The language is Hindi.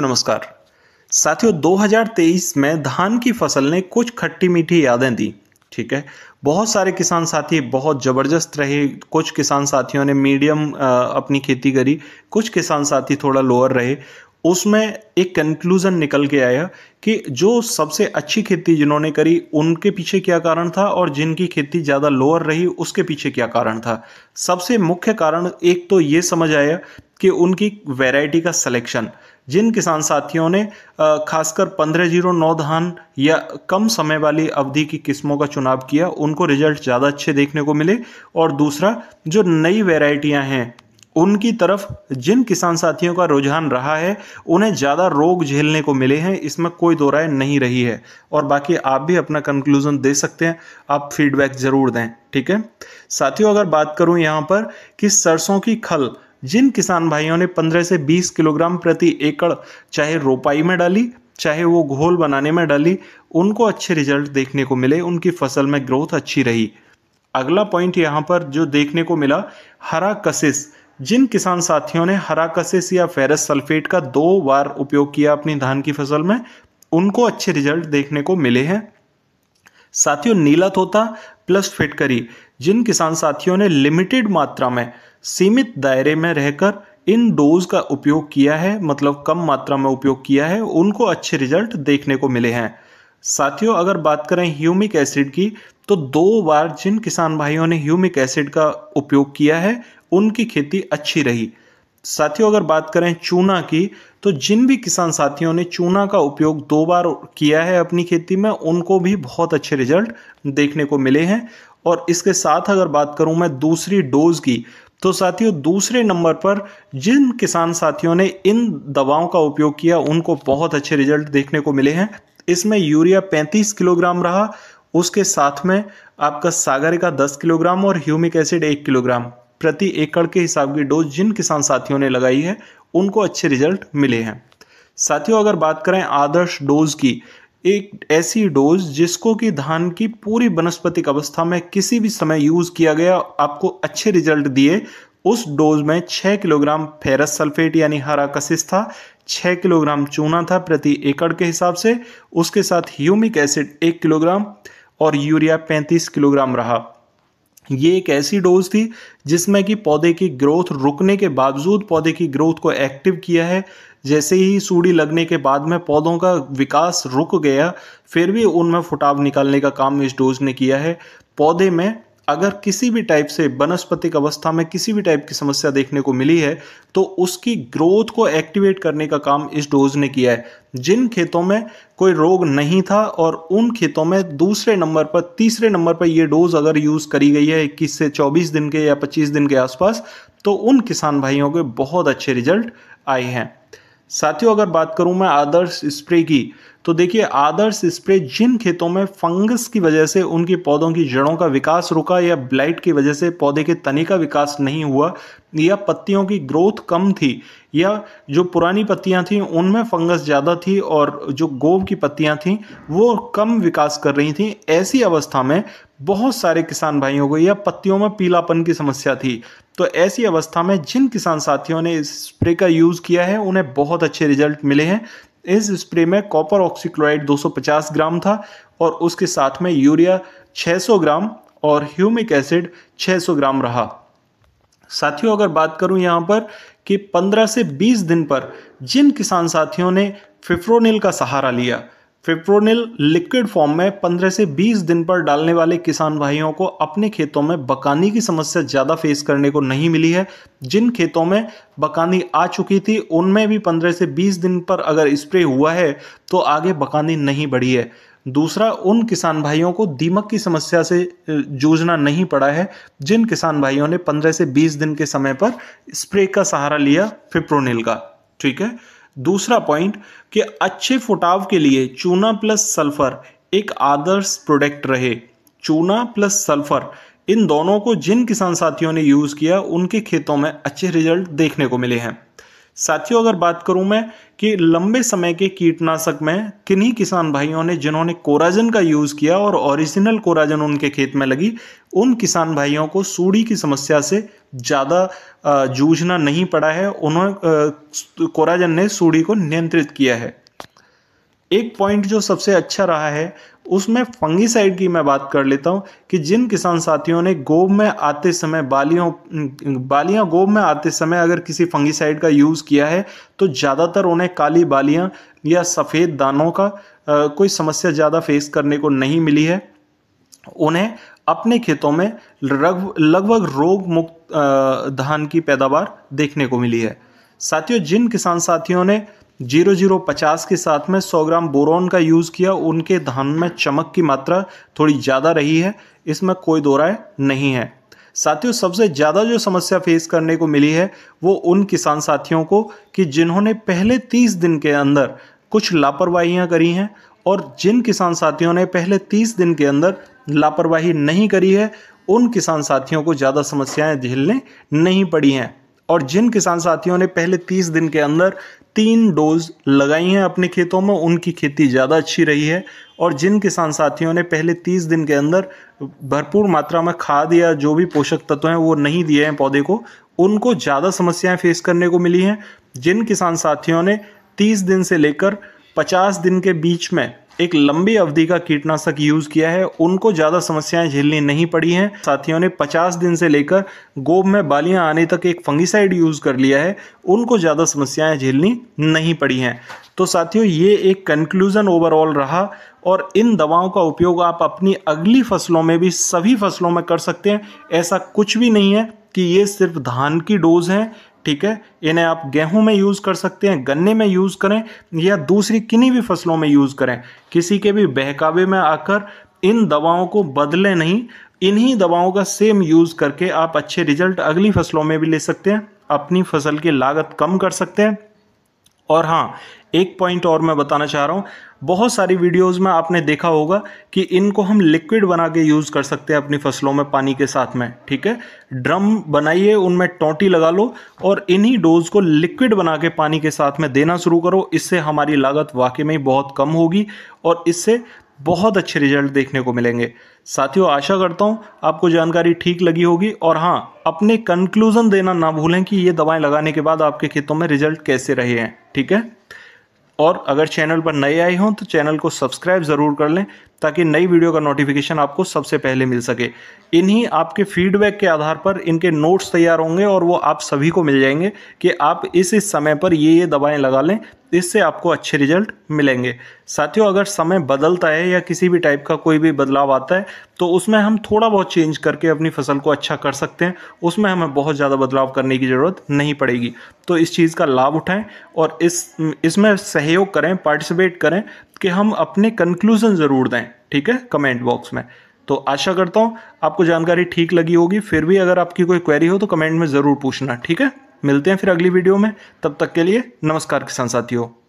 नमस्कार साथियों 2023 में धान की फसल ने कुछ खट्टी मीठी यादें दी ठीक है बहुत सारे किसान साथी बहुत ज़बरदस्त रहे कुछ किसान साथियों ने मीडियम अपनी खेती करी कुछ किसान साथी थोड़ा लोअर रहे उसमें एक कंक्लूज़न निकल के आया कि जो सबसे अच्छी खेती जिन्होंने करी उनके पीछे क्या कारण था और जिनकी खेती ज़्यादा लोअर रही उसके पीछे क्या कारण था सबसे मुख्य कारण एक तो ये समझ आया कि उनकी वैरायटी का सिलेक्शन जिन किसान साथियों ने खासकर पंद्रह जीरो नौ धान या कम समय वाली अवधि की किस्मों का चुनाव किया उनको रिजल्ट ज़्यादा अच्छे देखने को मिले और दूसरा जो नई वेराइटियाँ हैं उनकी तरफ जिन किसान साथियों का रुझान रहा है उन्हें ज़्यादा रोग झेलने को मिले हैं इसमें कोई दो राय नहीं रही है और बाकी आप भी अपना कंक्लूज़न दे सकते हैं आप फीडबैक ज़रूर दें ठीक है साथियों अगर बात करूं यहाँ पर कि सरसों की खल जिन किसान भाइयों ने 15 से 20 किलोग्राम प्रति एकड़ चाहे रोपाई में डाली चाहे वो घोल बनाने में डाली उनको अच्छे रिजल्ट देखने को मिले उनकी फसल में ग्रोथ अच्छी रही अगला पॉइंट यहाँ पर जो देखने को मिला हरा कसिस जिन किसान साथियों ने हरा कसिस या फेरस सल्फेट का दो बार उपयोग किया अपनी धान की फसल में उनको अच्छे रिजल्ट देखने को मिले हैं साथियों नीला तोता प्लस फिटकरी जिन किसान साथियों ने लिमिटेड मात्रा में सीमित दायरे में रहकर इन डोज का उपयोग किया है मतलब कम मात्रा में उपयोग किया है उनको अच्छे रिजल्ट देखने को मिले हैं साथियों अगर बात करें ह्यूमिक एसिड की तो दो बार जिन किसान भाइयों ने ह्यूमिक एसिड का उपयोग किया है उनकी खेती अच्छी रही साथियों अगर बात करें चूना की तो जिन भी किसान साथियों ने चूना का उपयोग दो बार किया है अपनी खेती में उनको भी बहुत अच्छे रिजल्ट देखने को मिले हैं और इसके साथ अगर बात करूं मैं दूसरी डोज की तो साथियों दूसरे नंबर पर जिन किसान साथियों ने इन दवाओं का उपयोग किया उनको बहुत अच्छे रिजल्ट देखने को मिले हैं इसमें यूरिया 35 किलोग्राम रहा उसके साथ में आपका सागरिका 10 किलोग्राम और ह्यूमिक एसिड 1 किलोग्राम प्रति एकड़ के हिसाब की डोज जिन किसान साथियों ने लगाई है उनको अच्छे रिजल्ट मिले हैं साथियों अगर बात करें आदर्श डोज की एक ऐसी डोज जिसको कि धान की पूरी वनस्पतिक अवस्था में किसी भी समय यूज़ किया गया आपको अच्छे रिजल्ट दिए उस डोज में 6 किलोग्राम फेरस सल्फेट यानी हरा कशिश था 6 किलोग्राम चूना था प्रति एकड़ के हिसाब से उसके साथ ह्यूमिक एसिड 1 किलोग्राम और यूरिया 35 किलोग्राम रहा ये एक ऐसी डोज थी जिसमें कि पौधे की ग्रोथ रुकने के बावजूद पौधे की ग्रोथ को एक्टिव किया है जैसे ही सूढ़ी लगने के बाद में पौधों का विकास रुक गया फिर भी उनमें फुटाव निकालने का काम इस डोज ने किया है पौधे में अगर किसी भी टाइप से वनस्पतिक अवस्था में किसी भी टाइप की समस्या देखने को मिली है तो उसकी ग्रोथ को एक्टिवेट करने का काम इस डोज ने किया है जिन खेतों में कोई रोग नहीं था और उन खेतों में दूसरे नंबर पर तीसरे नंबर पर यह डोज अगर यूज़ करी गई है इक्कीस से चौबीस दिन के या पच्चीस दिन के आसपास तो उन किसान भाइयों के बहुत अच्छे रिजल्ट आए हैं साथियों अगर बात करूं मैं आदर्श स्प्रे की तो देखिए आदर्श स्प्रे जिन खेतों में फंगस की वजह से उनके पौधों की जड़ों का विकास रुका या ब्लाइट की वजह से पौधे के तने का विकास नहीं हुआ या पत्तियों की ग्रोथ कम थी या जो पुरानी पत्तियां थीं उनमें फंगस ज़्यादा थी और जो गोव की पत्तियां थीं वो कम विकास कर रही थीं ऐसी अवस्था में बहुत सारे किसान भाइयों को यह पत्तियों में पीलापन की समस्या थी तो ऐसी अवस्था में जिन किसान साथियों ने इस स्प्रे का यूज़ किया है उन्हें बहुत अच्छे रिजल्ट मिले हैं इस स्प्रे में कॉपर ऑक्सीक्लोराइड 250 ग्राम था और उसके साथ में यूरिया 600 ग्राम और ह्यूमिक एसिड 600 ग्राम रहा साथियों अगर बात करूं यहां पर कि 15 से 20 दिन पर जिन किसान साथियों ने फिफ्रोनिल का सहारा लिया फिप्रोनिल लिक्विड फॉर्म में 15 से 20 दिन पर डालने वाले किसान भाइयों को अपने खेतों में बकानी की समस्या ज़्यादा फेस करने को नहीं मिली है जिन खेतों में बकानी आ चुकी थी उनमें भी 15 से 20 दिन पर अगर स्प्रे हुआ है तो आगे बकानी नहीं बढ़ी है दूसरा उन किसान भाइयों को दीमक की समस्या से जूझना नहीं पड़ा है जिन किसान भाइयों ने पंद्रह से बीस दिन के समय पर स्प्रे का सहारा लिया फिप्रोनिल का ठीक है दूसरा पॉइंट कि अच्छे फुटाव के लिए चूना प्लस सल्फर एक आदर्श प्रोडक्ट रहे चूना प्लस सल्फर इन दोनों को जिन किसान साथियों ने यूज़ किया उनके खेतों में अच्छे रिजल्ट देखने को मिले हैं साथियों अगर बात करूं मैं कि लंबे समय के कीटनाशक में किन्हीं किसान भाइयों ने जिन्होंने कोराजन का यूज़ किया और ओरिजिनल कोराजन उनके खेत में लगी उन किसान भाइयों को सूढ़ी की समस्या से ज़्यादा जूझना नहीं पड़ा है उन्होंने कोराजन ने सूढ़ी को नियंत्रित किया है एक पॉइंट जो सबसे अच्छा रहा है उसमें साइड की मैं बात कर लेता हूँ कि जिन किसान साथियों ने गोब में आते समय बालियों बालियाँ गोब में आते समय अगर किसी साइड का यूज़ किया है तो ज़्यादातर उन्हें काली बालियाँ या सफ़ेद दानों का आ, कोई समस्या ज़्यादा फेस करने को नहीं मिली है उन्हें अपने खेतों में लगभग रोग मुक्त धान की पैदावार देखने को मिली है साथियों जिन किसान साथियों ने जीरो जीरो पचास के साथ में सौ ग्राम बोरोन का यूज़ किया उनके धान में चमक की मात्रा थोड़ी ज़्यादा रही है इसमें कोई दो राय नहीं है साथियों सबसे ज़्यादा जो समस्या फेस करने को मिली है वो उन किसान साथियों को कि जिन्होंने पहले तीस दिन के अंदर कुछ लापरवाहियाँ करी हैं और जिन किसान साथियों ने पहले तीस दिन के अंदर लापरवाही नहीं करी है उन किसान साथियों को ज़्यादा समस्याएं झेलने नहीं पड़ी हैं और जिन किसान साथियों ने पहले तीस दिन के अंदर तीन डोज लगाई हैं अपने खेतों में उनकी खेती ज़्यादा अच्छी रही है और जिन किसान साथियों ने पहले तीस दिन के अंदर भरपूर मात्रा में खाद या जो भी पोषक तत्व हैं वो नहीं दिए हैं पौधे को उनको ज़्यादा समस्याएं फेस करने को मिली हैं जिन किसान साथियों ने तीस दिन से लेकर पचास दिन के बीच में एक लंबी अवधि का कीटनाशक यूज किया है उनको ज़्यादा समस्याएं झेलनी नहीं पड़ी हैं साथियों ने 50 दिन से लेकर गोब में बालियां आने तक एक फंगिसाइड यूज़ कर लिया है उनको ज़्यादा समस्याएं झेलनी नहीं पड़ी हैं तो साथियों ये एक कंक्लूज़न ओवरऑल रहा और इन दवाओं का उपयोग आप अपनी अगली फसलों में भी सभी फसलों में कर सकते हैं ऐसा कुछ भी नहीं है कि ये सिर्फ धान की डोज हैं ठीक है इन्हें आप गेहूं में यूज़ कर सकते हैं गन्ने में यूज़ करें या दूसरी किन्हीं भी फसलों में यूज़ करें किसी के भी बहकावे में आकर इन दवाओं को बदले नहीं इन्हीं दवाओं का सेम यूज़ करके आप अच्छे रिजल्ट अगली फसलों में भी ले सकते हैं अपनी फसल की लागत कम कर सकते हैं और हाँ एक पॉइंट और मैं बताना चाह रहा हूँ बहुत सारी वीडियोस में आपने देखा होगा कि इनको हम लिक्विड बना के यूज़ कर सकते हैं अपनी फसलों में पानी के साथ में ठीक है ड्रम बनाइए उनमें टोंटी लगा लो और इन्हीं डोज को लिक्विड बना के पानी के साथ में देना शुरू करो इससे हमारी लागत वाकई में ही बहुत कम होगी और इससे बहुत अच्छे रिजल्ट देखने को मिलेंगे साथियों आशा करता हूँ आपको जानकारी ठीक लगी होगी और हाँ अपने कंक्लूज़न देना ना भूलें कि ये दवाएं लगाने के बाद आपके खेतों में रिजल्ट कैसे रहे हैं ठीक है और अगर चैनल पर नए आए हों तो चैनल को सब्सक्राइब ज़रूर कर लें ताकि नई वीडियो का नोटिफिकेशन आपको सबसे पहले मिल सके इन्हीं आपके फीडबैक के आधार पर इनके नोट्स तैयार होंगे और वो आप सभी को मिल जाएंगे कि आप इस इस समय पर ये ये दवाएं लगा लें इससे आपको अच्छे रिजल्ट मिलेंगे साथियों अगर समय बदलता है या किसी भी टाइप का कोई भी बदलाव आता है तो उसमें हम थोड़ा बहुत चेंज करके अपनी फसल को अच्छा कर सकते हैं उसमें हमें बहुत ज़्यादा बदलाव करने की ज़रूरत नहीं पड़ेगी तो इस चीज़ का लाभ उठाएं और इस इसमें सहयोग करें पार्टिसिपेट करें कि हम अपने कंक्लूज़न ज़रूर दें ठीक है कमेंट बॉक्स में तो आशा करता हूँ आपको जानकारी ठीक लगी होगी फिर भी अगर आपकी कोई क्वेरी हो तो कमेंट में ज़रूर पूछना ठीक है मिलते हैं फिर अगली वीडियो में तब तक के लिए नमस्कार किसान साथियों